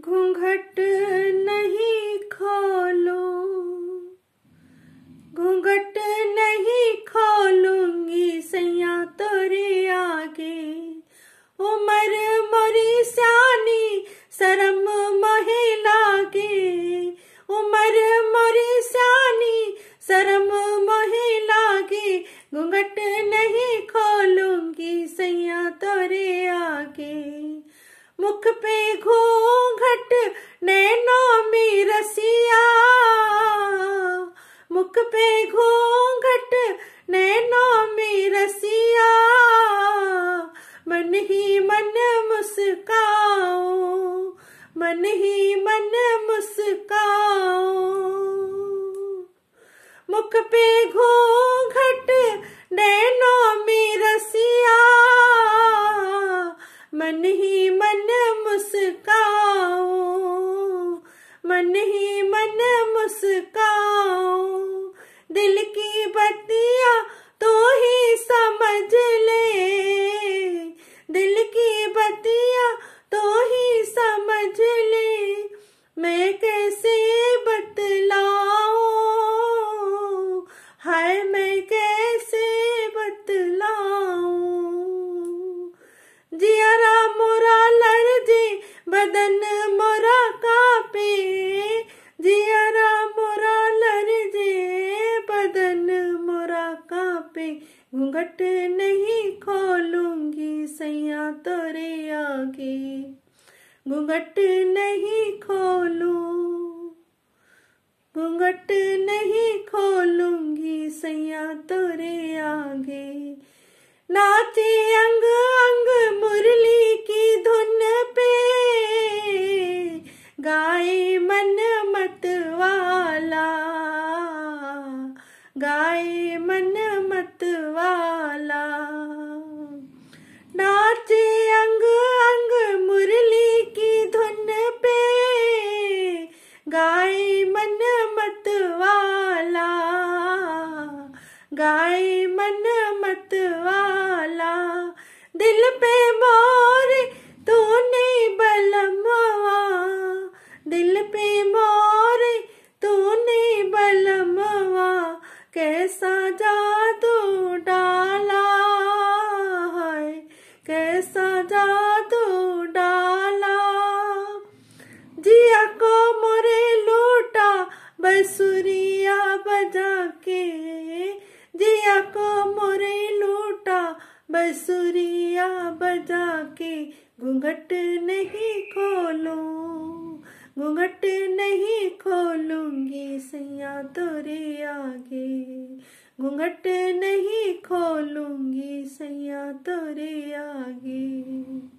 घूंघट नहीं खोलो घूंघट नहीं खोलूंगी सैया तोरे आगे उमर मोरी सानी शरम महे लागे उमर मोरी सानी शरम महे लागे घूंघट नहीं खोलूंगी सैया तोरे आगे मुख पे पे घूंघट नैनों में रसिया मन ही मन मुस्काओ मन ही मन मुस्काओ मुख पे घूं दिल की बत्तिया तो ही समझ ले दिल की बत्तिया तो ही समझ ले मैं कैसे बतलाओ हाय मैं कैसे बतलाओ जिया मोरा लड़ जे बदन मोरा का घूंघट नहीं खोलूंगी सैया तोरे आगे घूंघट नहीं खोलू घूंघट नहीं खोलूंगी सैया तोरे आगे नाचे अंग अंग मुरली की धुन पे गाए मन मन मत वाला नाचे अंग अंग मुरली की धुन पे गाय मन मत वाला गाय दिया बजा के दिया को मोरे लूटा बसुरिया बजा के घूंघट नहीं खोलो घूंघट नहीं खोलूंगी सैया तोरे आगे घूंघट नहीं खोलूंगी सैया तोरे आगे